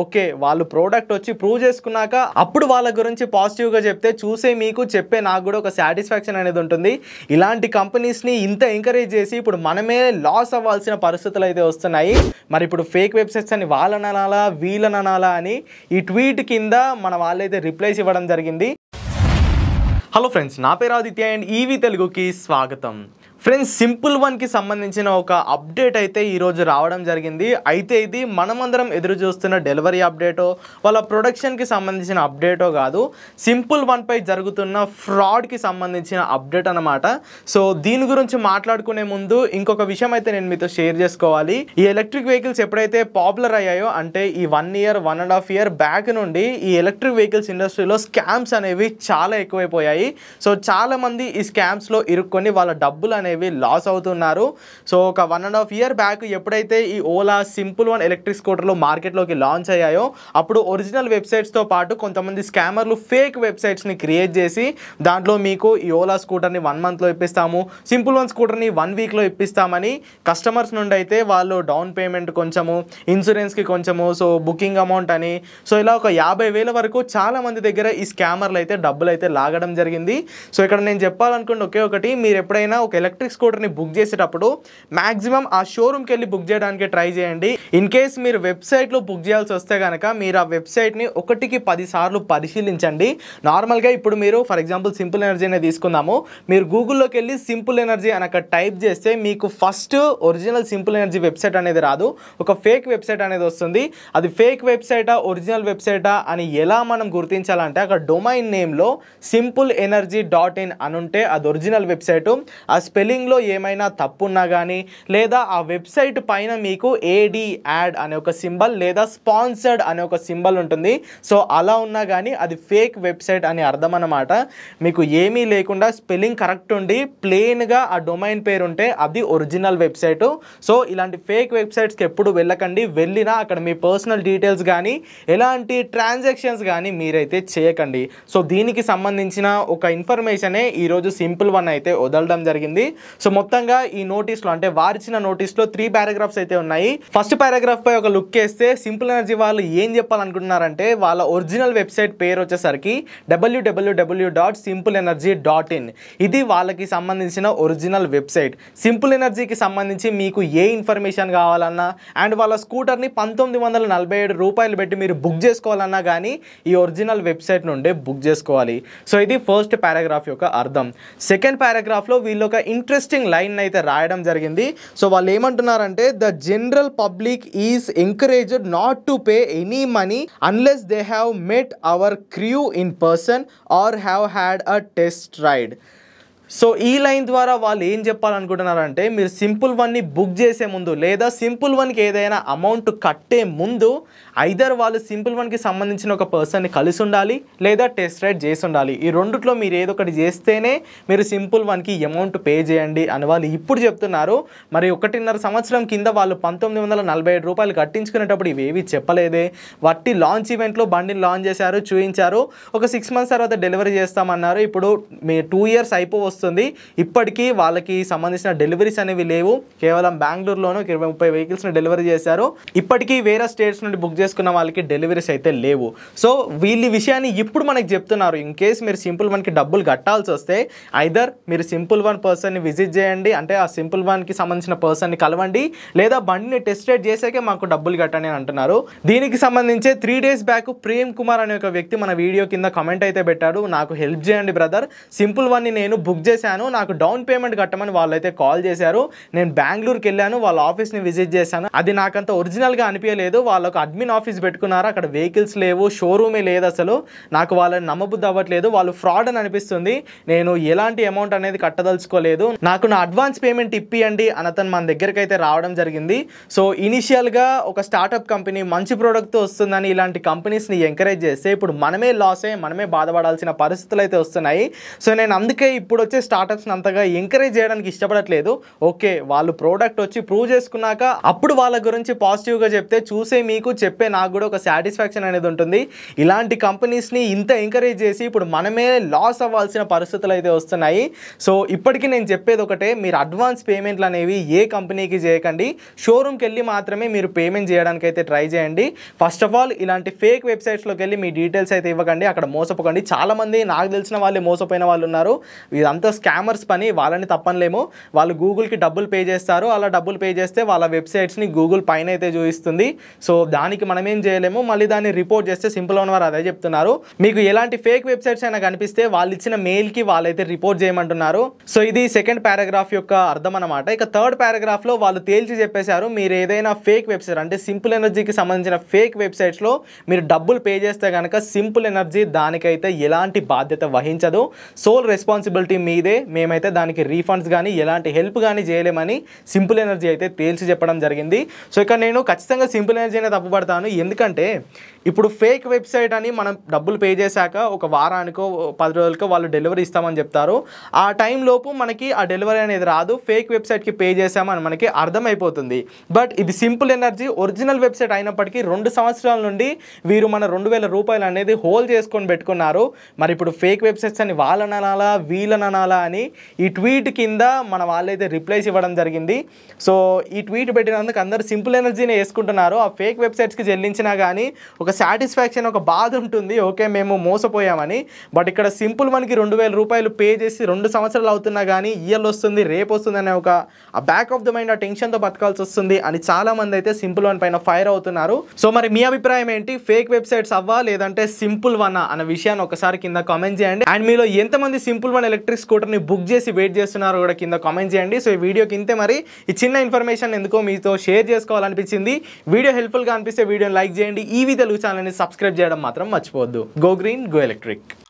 okay వాళ్ళు product వచ్చి prove చేసుకున్నాక అప్పుడు వాళ్ళ గురించి పాజిటివ్గా చెప్తే చూసే మీకు చెప్పే నాకు కూడా ఒక సాటిస్ఫాక్షన్ అనేది ఉంటుంది ఇలాంటి కంపెనీస్ని ఇంత ఎంకరేజ్ చేసి ఇప్పుడు మనమే లాస్ అవ్వాల్సిన పరిస్థితులు అయితే వస్తున్నాయి మరి ఇప్పుడు ఫేక్ వెబ్సైట్స్ అని వాళ్ళననాలా వీళ్ళననాలా అని ఈ ట్వీట్ కింద మన వాళ్ళైతే రిప్లైస్ ఇవ్వడం జరిగింది హలో ఫ్రెండ్స్ నా పేరు ఆదిత్య అండ్ ఈవీ తెలుగుకి స్వాగతం ఫ్రెండ్స్ సింపుల్ వన్కి సంబంధించిన ఒక అప్డేట్ అయితే ఈరోజు రావడం జరిగింది అయితే ఇది మనమందరం ఎదురు చూస్తున్న డెలివరీ అప్డేటో వాళ్ళ ప్రొడక్షన్కి సంబంధించిన అప్డేటో కాదు సింపుల్ వన్పై జరుగుతున్న ఫ్రాడ్కి సంబంధించిన అప్డేట్ అనమాట సో దీని గురించి మాట్లాడుకునే ముందు ఇంకొక విషయం అయితే నేను మీతో షేర్ చేసుకోవాలి ఈ ఎలక్ట్రిక్ వెహికల్స్ ఎప్పుడైతే పాపులర్ అయ్యాయో అంటే ఈ one year one and half year back నుండి ఈ ఎలక్ట్రిక్ వెహికల్స్ ఇండస్ట్రీలో స్కామ్స్ అనేవి చాలా ఎక్కువైపోయాయి సో చాలామంది ఈ స్కామ్స్లో ఇరుక్కొని వాళ్ళ డబ్బులు అనేవి అనేవి లాస్ అవుతున్నారు సో ఒక one and half year back ఎప్పుడైతే ఈ ఓలా సింపుల్ వన్ ఎలక్ట్రిక్ స్కూటర్లు మార్కెట్లోకి లాంచ్ అయ్యాయో అప్పుడు ఒరిజినల్ వెబ్సైట్స్తో పాటు కొంతమంది స్కామర్లు ఫేక్ వెబ్సైట్స్ని క్రియేట్ చేసి దాంట్లో మీకు ఈ ఓలా స్కూటర్ని వన్ మంత్లో ఇప్పిస్తాము సింపుల్ వన్ స్కూటర్ని వన్ వీక్లో ఇప్పిస్తామని కస్టమర్స్ నుండి అయితే వాళ్ళు డౌన్ పేమెంట్ కొంచెము ఇన్సూరెన్స్కి కొంచెము సో బుకింగ్ అమౌంట్ అని సో ఇలా ఒక యాభై వేల వరకు చాలామంది దగ్గర ఈ స్కామర్లు అయితే డబ్బులు అయితే లాగడం జరిగింది సో ఇక్కడ నేను చెప్పాలనుకుంటే ఒకే ఒకటి మీరు ఎప్పుడైనా ఒక ఎలక్ట్రిక్ ఎలక్ట్రిక్ స్కూటర్ని బుక్ చేసేటప్పుడు మ్యాక్సిమం ఆ షోరూమ్కి వెళ్ళి బుక్ చేయడానికి ట్రై చేయండి ఇన్ కేస్ మీరు వెబ్సైట్లో బుక్ చేయాల్సి వస్తే కనుక మీరు ఆ వెబ్సైట్ని ఒకటికి పదిసార్లు పరిశీలించండి నార్మల్గా ఇప్పుడు మీరు ఫర్ ఎగ్జాంపుల్ సింపుల్ ఎనర్జీ అనేది తీసుకుందాము మీరు గూగుల్లోకి వెళ్ళి సింపుల్ ఎనర్జీ అని టైప్ చేస్తే మీకు first original Simple Energy website అనేది రాదు ఒక ఫేక్ వెబ్సైట్ అనేది వస్తుంది అది ఫేక్ వెబ్సైటా ఒరిజినల్ వెబ్సైటా అని ఎలా మనం గుర్తించాలంటే అక్కడ డొమైన్ నేమ్లో సింపుల్ ఎనర్జీ డాట్ ఇన్ అని ఉంటే అది ఒరిజినల్ వెబ్సైటు ఆ స్పెల్లింగ్ స్పెల్లింగ్లో ఏమైనా తప్పున్నా కానీ లేదా ఆ వెబ్సైట్ పైన మీకు ఏడి యాడ్ అనే ఒక సింబల్ లేదా స్పాన్సర్డ్ అనే ఒక సింబల్ ఉంటుంది సో అలా ఉన్నా కానీ అది ఫేక్ వెబ్సైట్ అని అర్థం అనమాట మీకు ఏమీ లేకుండా స్పెల్లింగ్ కరెక్ట్ ఉండి ప్లెయిన్గా ఆ డొమైన్ పేరు ఉంటే అది ఒరిజినల్ వెబ్సైటు సో ఇలాంటి ఫేక్ వెబ్సైట్స్కి ఎప్పుడు వెళ్ళకండి వెళ్ళినా అక్కడ మీ పర్సనల్ డీటెయిల్స్ కానీ ఎలాంటి ట్రాన్సాక్షన్స్ కానీ మీరైతే చేయకండి సో దీనికి సంబంధించిన ఒక ఇన్ఫర్మేషనే ఈరోజు సింపుల్ వన్ అయితే వదలడం జరిగింది సో మొత్తంగా ఈ నోటీస్లో అంటే వారిచిన నోటీస్లో త్రీ పారాగ్రాఫ్స్ అయితే ఉన్నాయి ఫస్ట్ పారాగ్రాఫ్ పై ఒక లుక్ వేస్తే సింపుల్ ఎనర్జీ వాళ్ళు ఏం చెప్పాలనుకుంటున్నారంటే వాళ్ళ ఒరిజినల్ వెబ్సైట్ పేరు వచ్చేసరికి WWW dot Simple Energy dot in ఇది వాళ్ళకి సంబంధించిన ఒరిజినల్ వెబ్సైట్ సింపుల్ ఎనర్జీకి సంబంధించి మీకు ఏ ఇన్ఫర్మేషన్ కావాలన్నా అండ్ వాళ్ళ స్కూటర్ని పంతొమ్మిది వందల నలభై ఏడు రూపాయలు పెట్టి మీరు బుక్ చేసుకోవాలన్నా కానీ ఈ ఒరిజినల్ వెబ్సైట్ నుండే బుక్ చేసుకోవాలి సో ఇది ఫస్ట్ పారాగ్రాఫ్ యొక్క అర్థం సెకండ్ పారాగ్రాఫ్లో వీళ్ళు ఒక ఇన్ ఇంట్రెస్టింగ్ లైన్ అయితే రాయడం జరిగింది సో వాళ్ళు ఏమంటున్నారంటే the general public is encouraged not to pay any money unless they have met our crew in person or have had a test ride so ఈ లైన్ ద్వారా వాళ్ళు ఏం చెప్పాలనుకుంటున్నారంటే మీరు సింపుల్ వన్ని బుక్ చేసే ముందు లేదా సింపుల్ వన్కి ఏదైనా అమౌంట్ కట్టే ముందు ఐదర్ వాళ్ళు సింపుల్ వన్కి సంబంధించిన ఒక పర్సన్ని కలిసి ఉండాలి లేదా టెస్ట్ రైడ్ చేసి ఉండాలి ఈ రెండుట్లో మీరు ఏదో ఒకటి చేస్తేనే మీరు సింపుల్ వన్కి అమౌంట్ పే చేయండి అని వాళ్ళు ఇప్పుడు చెప్తున్నారు మరి ఒకటిన్నర సంవత్సరం కింద వాళ్ళు పంతొమ్మిది వందల నలభై రూపాయలు కట్టించుకునేటప్పుడు ఇవేవి చెప్పలేదే వట్టి లాంచ్ ఈవెంట్లో బండిని లాంచ్ చేశారు చూపించారు ఒక సిక్స్ మంత్స్ తర్వాత డెలివరీ చేస్తామన్నారు ఇప్పుడు మీ టూ ఇయర్స్ అయిపో వస్తుంది ఇప్పటికీ వాళ్ళకి సంబంధించిన డెలివరీస్ అనేవి లేవు కేవలం బెంగళూరులోనూ ఇరవై ముప్పై వెహికల్స్ని డెలివరీ చేశారు ఇప్పటికీ వేరే స్టేట్స్ నుండి బుక్ చేసుకున్న వాళ్ళకి డెలివరీస్ అయితే లేవు సో వీళ్ళ విషయాన్ని ఇప్పుడు మనకి చెప్తున్నారు ఇన్ కేస్ మీరు సింపుల్ వన్కి డబ్బులు కట్టాల్సి వస్తే ఐదర్ మీరు సింపుల్ వన్ పర్సన్ని విజిట్ చేయండి అంటే ఆ సింపుల్ వన్కి సంబంధించిన పర్సన్ని కలవండి లేదా బండిని టెస్ట్ రైడ్ చేసాకే మాకు డబ్బులు కట్టని అంటున్నారు దీనికి సంబంధించి three days back Prem Kumar అనే ఒక వ్యక్తి మన వీడియో కింద కమెంట్ అయితే పెట్టాడు నాకు హెల్ప్ చేయండి బ్రదర్ సింపుల్ వన్ని నేను బుక్ ఇచ్చేసాను నాకు డౌన్ పేమెంట్ కట్టమని వాళ్ళైతే కాల్ చేశారు నేను బెంగళూరుకి వెళ్ళాను వాళ్ళ ఆఫీస్ని విజిట్ చేశాను అది నాకంత ఒరిజినల్గా అనిపించలేదు వాళ్ళకు అడ్మిన్ ఆఫీస్ పెట్టుకున్నారు అక్కడ వెహికల్స్ లేవు షోరూమే లేదు అసలు నాకు వాళ్ళని నమ్మబుద్ధి అవ్వట్లేదు వాళ్ళు ఫ్రాడ్ అని అనిపిస్తుంది నేను ఎలాంటి అమౌంట్ అనేది కట్టదలుచుకోలేదు నాకు నా అడ్వాన్స్ పేమెంట్ ఇప్పియండి అని అతను మన దగ్గరికి అయితే రావడం జరిగింది సో ఇనిషియల్గా ఒక స్టార్టప్ కంపెనీ మంచి ప్రోడక్ట్తో వస్తుందని ఇలాంటి కంపెనీస్ని ఎంకరేజ్ చేస్తే ఇప్పుడు మనమే లాస్ అయ్యి మనమే బాధపడాల్సిన పరిస్థితులు అయితే వస్తున్నాయి సో నేను అందుకే ఇప్పుడు వచ్చే స్టార్టప్స్ని అంతగా ఎంకరేజ్ చేయడానికి ఇష్టపడట్లేదు ఓకే వాళ్ళు ప్రోడక్ట్ వచ్చి ప్రూవ్ చేసుకున్నాక అప్పుడు వాళ్ళ గురించి పాజిటివ్గా చెప్తే చూసే మీకు చెప్పే నాకు కూడా ఒక సాటిస్ఫాక్షన్ అనేది ఉంటుంది ఇలాంటి కంపెనీస్ని ఇంత ఎంకరేజ్ చేసి ఇప్పుడు మనమే లాస్ అవ్వాల్సిన పరిస్థితులు అయితే వస్తున్నాయి సో ఇప్పటికీ నేను చెప్పేది ఒకటే మీరు అడ్వాన్స్ పేమెంట్లు అనేవి ఏ కంపెనీకి చేయకండి షోరూమ్కి వెళ్ళి మాత్రమే మీరు పేమెంట్ చేయడానికి అయితే ట్రై చేయండి ఫస్ట్ ఆఫ్ ఆల్ ఇలాంటి ఫేక్ వెబ్సైట్స్లోకి వెళ్ళి మీ డీటెయిల్స్ అయితే ఇవ్వకండి అక్కడ మోసపోకండి చాలామంది నాకు తెలిసిన వాళ్ళు మోసపోయిన వాళ్ళు ఉన్నారు ఇదంతా ఇదంతా స్కామర్స్ పని వాళ్ళని తప్పనిలేము వాళ్ళు గూగుల్కి డబ్బులు పే చేస్తారు అలా డబ్బులు పే చేస్తే వాళ్ళ వెబ్సైట్స్ని గూగుల్ పైన అయితే చూపిస్తుంది సో దానికి మనం ఏం చేయలేము మళ్ళీ దాన్ని రిపోర్ట్ చేస్తే సింపుల్ వారు అదే చెప్తున్నారు మీకు ఎలాంటి ఫేక్ వెబ్సైట్స్ అయినా కనిపిస్తే వాళ్ళు ఇచ్చిన మెయిల్కి వాళ్ళైతే రిపోర్ట్ చేయమంటున్నారు సో ఇది సెకండ్ పారాగ్రాఫ్ యొక్క అర్థం అనమాట ఇక థర్డ్ పారాగ్రాఫ్లో వాళ్ళు తేల్చి చెప్పేశారు మీరు ఏదైనా ఫేక్ వెబ్సైట్ అంటే సింపుల్ ఎనర్జీకి సంబంధించిన ఫేక్ వెబ్సైట్స్లో మీరు డబ్బులు పే చేస్తే కనుక సింపుల్ ఎనర్జీ దానికైతే ఎలాంటి బాధ్యత వహించదు సోల్ రెస్పాన్సిబిలిటీ మీ మీదే మేమైతే దానికి రీఫండ్స్ కానీ ఎలాంటి హెల్ప్ కానీ చేయలేమని సింపుల్ ఎనర్జీ అయితే తేల్చి చెప్పడం జరిగింది సో ఇక్కడ నేను ఖచ్చితంగా సింపుల్ ఎనర్జీనే తప్పుపడతాను ఎందుకంటే ఇప్పుడు ఫేక్ వెబ్సైట్ అని మనం డబ్బులు పే చేశాక ఒక వారానికో పది రోజులకో వాళ్ళు డెలివరీ ఇస్తామని చెప్తారు ఆ టైంలోపు మనకి ఆ డెలివరీ అనేది రాదు ఫేక్ వెబ్సైట్కి పే చేసామని మనకి అర్థమైపోతుంది బట్ ఇది సింపుల్ ఎనర్జీ ఒరిజినల్ వెబ్సైట్ అయినప్పటికీ రెండు సంవత్సరాల నుండి వీరు మన రెండు వేల రూపాయలు అనేది హోల్డ్ చేసుకొని పెట్టుకున్నారు మరి ఇప్పుడు ఫేక్ వెబ్సైట్స్ అని వాళ్ళననాలా వీళ్ళననాలా తినాలా అని ఈ ట్వీట్ కింద మన వాళ్ళైతే రిప్లైస్ ఇవ్వడం జరిగింది సో ఈ ట్వీట్ పెట్టినందుకు అందరూ సింపుల్ ఎనర్జీని వేసుకుంటున్నారు ఆ ఫేక్ వెబ్సైట్స్కి చెల్లించినా కానీ ఒక సాటిస్ఫాక్షన్ ఒక బాధ ఉంటుంది ఓకే మేము మోసపోయామని బట్ ఇక్కడ సింపుల్ మనకి రెండు వేల రూపాయలు పే చేసి రెండు సంవత్సరాలు అవుతున్నా కానీ ఇయర్లు వస్తుంది రేపు వస్తుంది అనే ఒక ఆ బ్యాక్ ఆఫ్ ద మైండ్ ఆ టెన్షన్తో బతకాల్సి వస్తుంది అని చాలామంది అయితే సింపుల్ వన్ పైన ఫైర్ అవుతున్నారు సో మరి మీ అభిప్రాయం ఏంటి ఫేక్ వెబ్సైట్స్ అవ్వా లేదంటే సింపుల్ వన్ అన్న విషయాన్ని ఒకసారి కింద కామెంట్ చేయండి అండ్ మీలో ఎంతమంది సింపుల్ వన్ ఎలక్ట్రిక్స్ స్కూటర్ని బుక్ చేసి వెయిట్ చేస్తున్నారు కూడా కింద కామెంట్ చేయండి సో ఈ వీడియో కింద మరి ఈ చిన్న ఇన్ఫర్మేషన్ ఎందుకో మీతో షేర్ చేసుకోవాలనిపించింది వీడియో హెల్ప్ఫుల్గా అనిపిస్తే వీడియోని లైక్ చేయండి ఈ విధాలు ఛానల్ని సబ్స్క్రైబ్ చేయడం మాత్రం మర్చిపోవద్దు గో గ్రీన్ గో ఎలక్ట్రిక్